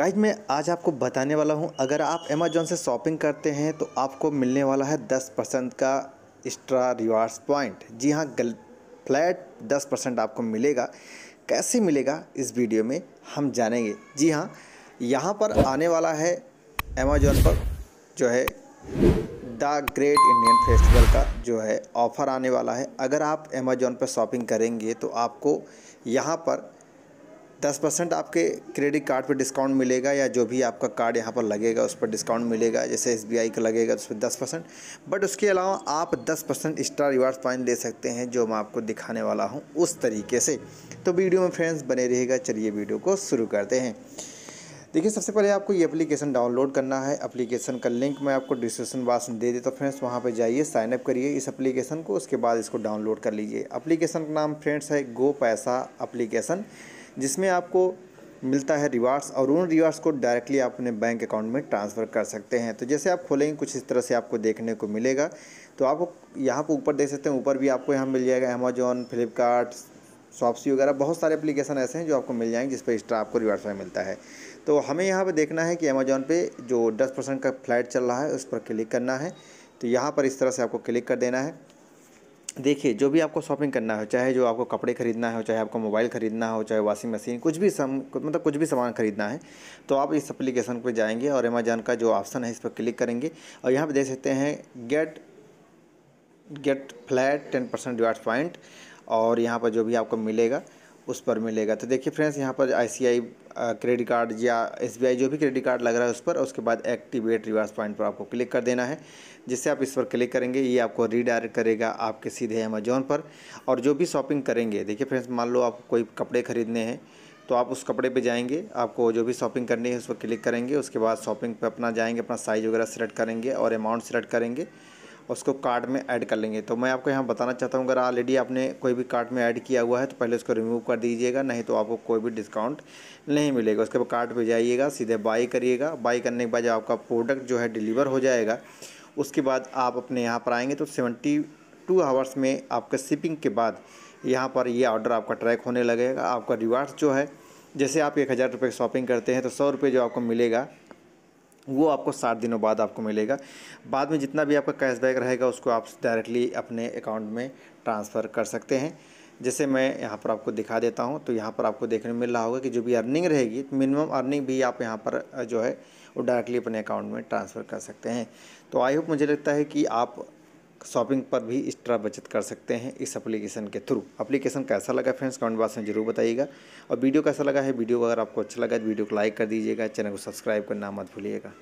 guys मैं आज आपको बताने वाला हूँ अगर आप अमेजोन से शॉपिंग करते हैं तो आपको मिलने वाला है दस परसेंट का एक्स्ट्रा रिवार्ड्स पॉइंट जी हाँ गल फ्लैट दस परसेंट आपको मिलेगा कैसे मिलेगा इस वीडियो में हम जानेंगे जी हाँ यहाँ पर आने वाला है अमेजोन पर जो है द ग्रेट इंडियन फेस्टिवल का जो है ऑफ़र आने वाला है अगर आप अमेजोन पर शॉपिंग करेंगे तो आपको यहाँ पर दस परसेंट आपके क्रेडिट कार्ड पर डिस्काउंट मिलेगा या जो भी आपका कार्ड यहाँ पर लगेगा उस पर डिस्काउंट मिलेगा जैसे एस बी आई का लगेगा तो उस पर दस परसेंट बट उसके अलावा आप दस परसेंट स्टार रिवार्ड पॉइंट ले सकते हैं जो मैं आपको दिखाने वाला हूँ उस तरीके से तो वीडियो में फ्रेंड्स बने रहेगा चलिए वीडियो को शुरू करते हैं देखिए सबसे पहले आपको ये एप्लीकेशन डाउनलोड करना है एप्लीकेशन का लिंक मैं आपको डिस्क्रिप्शन बॉक्स में दे देता तो फ्रेंड्स वहाँ पर जाइए साइनअप करिए इस एप्लीकेशन को उसके बाद इसको डाउनलोड कर लीजिए एप्लीकेशन का नाम फ्रेंड्स है गो पैसा अप्लीकेशन जिसमें आपको मिलता है रिवार्ड्स और उन रिवार्ड्स को डायरेक्टली आप अपने बैंक अकाउंट में ट्रांसफ़र कर सकते हैं तो जैसे आप खोलेंगे कुछ इस तरह से आपको देखने को मिलेगा तो आप यहाँ पर ऊपर देख सकते हैं ऊपर भी आपको यहाँ मिल जाएगा अमेजोन फ्लिपकार्ट शॉपसी वगैरह बहुत सारे एप्लीकेशन ऐसे हैं जो आपको मिल जाएंगे जिस पर एक्स्ट्रा आपको रिवार्ड्स में मिलता है तो हमें यहाँ पर देखना है कि अमेजोन पे जो दस परसेंट का फ्लैट चल रहा है उस पर क्लिक करना है तो यहाँ पर इस तरह से आपको क्लिक कर देना है देखिए जो भी आपको शॉपिंग करना हो चाहे जो आपको कपड़े खरीदना हो चाहे आपको मोबाइल खरीदना हो चाहे वॉशिंग मशीन कुछ भी सम मतलब कुछ भी सामान खरीदना है तो आप इस एप्लीकेशन पर जाएंगे और अमेजान का जो ऑप्शन है इस पर क्लिक करेंगे और यहाँ पर देख सकते हैं get get flat ten percent divide point और यहाँ पर जो भी आपको मिलेगा उस पर मिलेगा तो देखिए फ्रेंड्स यहाँ पर आई क्रेडिट कार्ड या एस जो भी क्रेडिट कार्ड लग रहा है उस पर उसके बाद एक्टिवेट रिवार्स पॉइंट पर आपको क्लिक कर देना है जिससे आप इस पर क्लिक करेंगे ये आपको रीडायरेक्ट करेगा आपके सीधे अमेजोन पर और जो भी शॉपिंग करेंगे देखिए फ्रेंड्स मान लो आपको कोई कपड़े ख़रीदने हैं तो आप उस कपड़े पे जाएंगे आपको जो भी शॉपिंग करनी है उस पर क्लिक करेंगे उसके बाद शॉपिंग पे अपना जाएंगे अपना साइज़ वगैरह सेलेक्ट करेंगे और अमाउंट सेलेक्ट करेंगे उसको कार्ड में ऐड कर लेंगे तो मैं आपको यहाँ बताना चाहता हूँ अगर ऑलरेडी आपने कोई भी कार्ड में ऐड किया हुआ है तो पहले उसको रिमूव कर दीजिएगा नहीं तो आपको कोई भी डिस्काउंट नहीं मिलेगा उसके बाद कार्ड पर जाइएगा सीधे बाई करिएगा बाई करने के बाद जब आपका प्रोडक्ट जो है डिलीवर हो जाएगा उसके बाद आप अपने यहाँ पर आएँगे तो सेवेंटी टू आवर्स में आपके शिपिंग के बाद यहाँ पर ये ऑर्डर आपका ट्रैक होने लगेगा आपका रिवार्ड्स जो है जैसे आप एक हज़ार रुपये शॉपिंग करते हैं तो सौ रुपये जो आपको मिलेगा वो आपको सात दिनों बाद आपको मिलेगा बाद में जितना भी आपका कैशबैक रहेगा उसको आप डायरेक्टली अपने अकाउंट में ट्रांसफ़र कर सकते हैं जैसे मैं यहाँ पर आपको दिखा देता हूँ तो यहाँ पर आपको देखने मिल रहा होगा कि जो भी अर्निंग रहेगी तो मिनिमम अर्निंग भी आप यहाँ पर जो है वो डायरेक्टली अपने अकाउंट में ट्रांसफ़र कर सकते हैं तो आई होप मुझे लगता है कि आप शॉपिंग पर भी एक्स्ट्रा बचत कर सकते हैं इस एप्लीकेशन के थ्रू एप्लीकेशन कैसा लगा फ्रेंड्स कमेंट बॉक्स में जरूर बताइएगा और वीडियो कैसा लगा है वीडियो अगर आपको अच्छा लगा तो वीडियो को लाइक कर दीजिएगा चैनल को सब्सक्राइब करना मत भूलिएगा